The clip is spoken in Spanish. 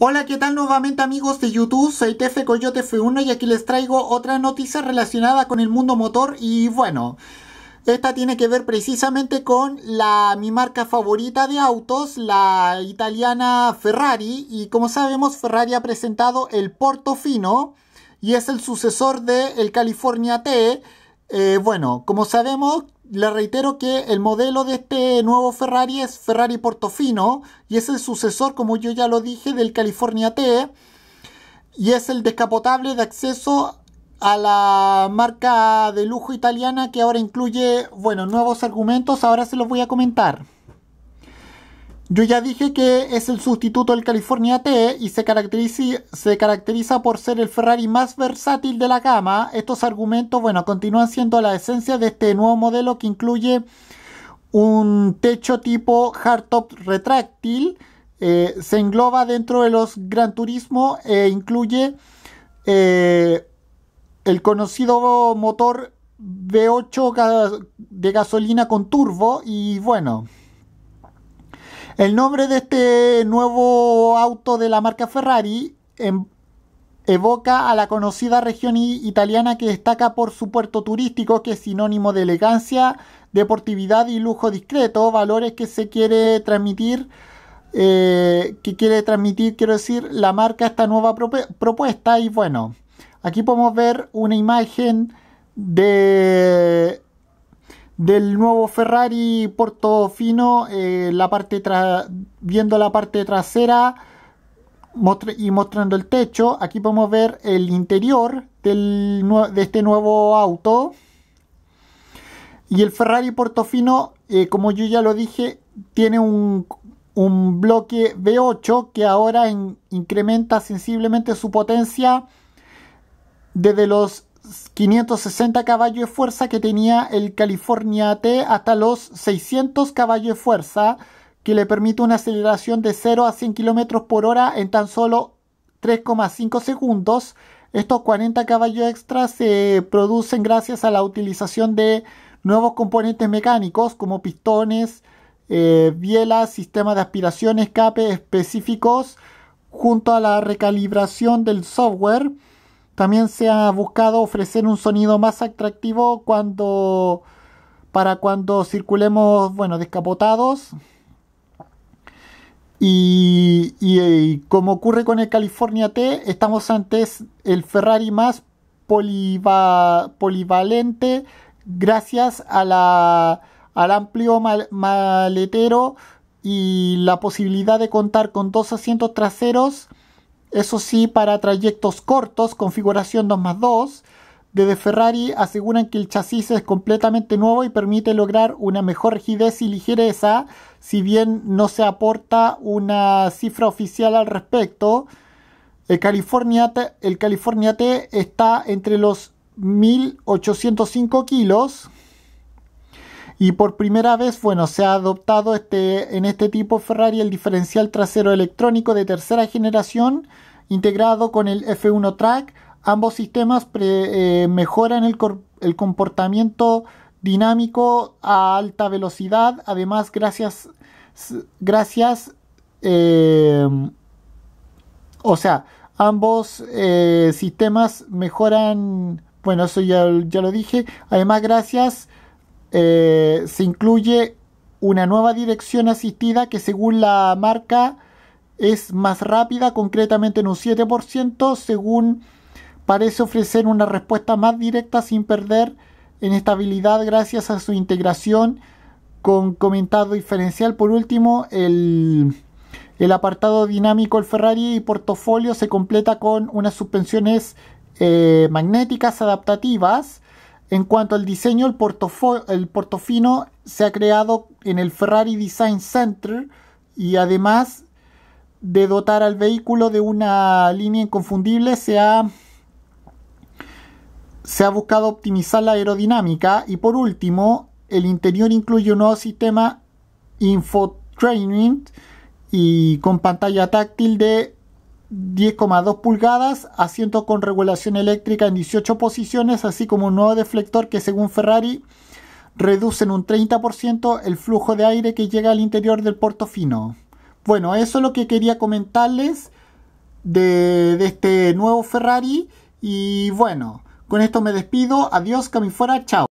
Hola, ¿qué tal nuevamente amigos de YouTube? Soy Tefe Coyote F1 y aquí les traigo otra noticia relacionada con el mundo motor y bueno, esta tiene que ver precisamente con la, mi marca favorita de autos, la italiana Ferrari y como sabemos Ferrari ha presentado el Portofino y es el sucesor del California T. Eh, bueno, como sabemos le reitero que el modelo de este nuevo Ferrari es Ferrari Portofino y es el sucesor, como yo ya lo dije, del California T y es el descapotable de acceso a la marca de lujo italiana que ahora incluye, bueno, nuevos argumentos, ahora se los voy a comentar. Yo ya dije que es el sustituto del California T y se caracteriza, por ser el Ferrari más versátil de la gama. Estos argumentos, bueno, continúan siendo la esencia de este nuevo modelo que incluye un techo tipo hardtop retráctil. Eh, se engloba dentro de los Gran Turismo e incluye eh, el conocido motor V8 de gasolina con turbo y bueno. El nombre de este nuevo auto de la marca Ferrari em, evoca a la conocida región italiana que destaca por su puerto turístico, que es sinónimo de elegancia, deportividad y lujo discreto, valores que se quiere transmitir, eh, que quiere transmitir, quiero decir, la marca esta nueva propuesta. Y bueno, aquí podemos ver una imagen de del nuevo Ferrari Portofino, eh, la parte viendo la parte trasera y mostrando el techo. Aquí podemos ver el interior del de este nuevo auto. Y el Ferrari Portofino, eh, como yo ya lo dije, tiene un, bloque V8 que ahora incrementa sensiblemente su potencia desde los 560 caballos de fuerza que tenía el California T hasta los 600 caballos de fuerza, que le permite una aceleración de 0 a 100 km por hora en tan solo 3,5 segundos. Estos 40 caballos extra se producen gracias a la utilización de nuevos componentes mecánicos como pistones, eh, bielas, sistemas de aspiración, escape específicos, junto a la recalibración del software también se ha buscado ofrecer un sonido más atractivo cuando para cuando circulemos, bueno, descapotados. Y, como ocurre con el California T, estamos ante el Ferrari más polivalente gracias al amplio maletero y la posibilidad de contar con dos asientos traseros eso sí, para trayectos cortos, configuración 2 más 2, desde Ferrari aseguran que el chasis es completamente nuevo y permite lograr una mejor rigidez y ligereza, si bien no se aporta una cifra oficial al respecto. El California, T, el está entre los 1805 kilos. Y por primera vez, bueno, se ha adoptado este, en este tipo Ferrari el diferencial trasero electrónico de tercera generación integrado con el F1 Track. Ambos sistemas eh, mejoran el, comportamiento dinámico a alta velocidad. Además, gracias, gracias, eh, o sea, ambos eh, sistemas mejoran, bueno, eso ya, ya, lo dije. Además, gracias eh, se incluye una nueva dirección asistida que según la marca es más rápida, concretamente en un 7%, según parece ofrecer una respuesta más directa sin perder en estabilidad gracias a su integración con comentado diferencial. Por último, el, el apartado dinámico el Ferrari y portafolio se completa con unas suspensiones eh, magnéticas adaptativas en cuanto al diseño, el, Portofino se ha creado en el Ferrari Design Center y además de dotar al vehículo de una línea inconfundible, se ha, se ha buscado optimizar la aerodinámica y por último, el interior incluye un nuevo sistema training y con pantalla táctil de 10,2 pulgadas, asiento con regulación eléctrica en 18 posiciones, así como un nuevo deflector que según Ferrari reduce en un 30% el flujo de aire que llega al interior del Portofino. Bueno, eso es lo que quería comentarles de, este nuevo Ferrari y bueno, con esto me despido, adiós, que fuera, chao.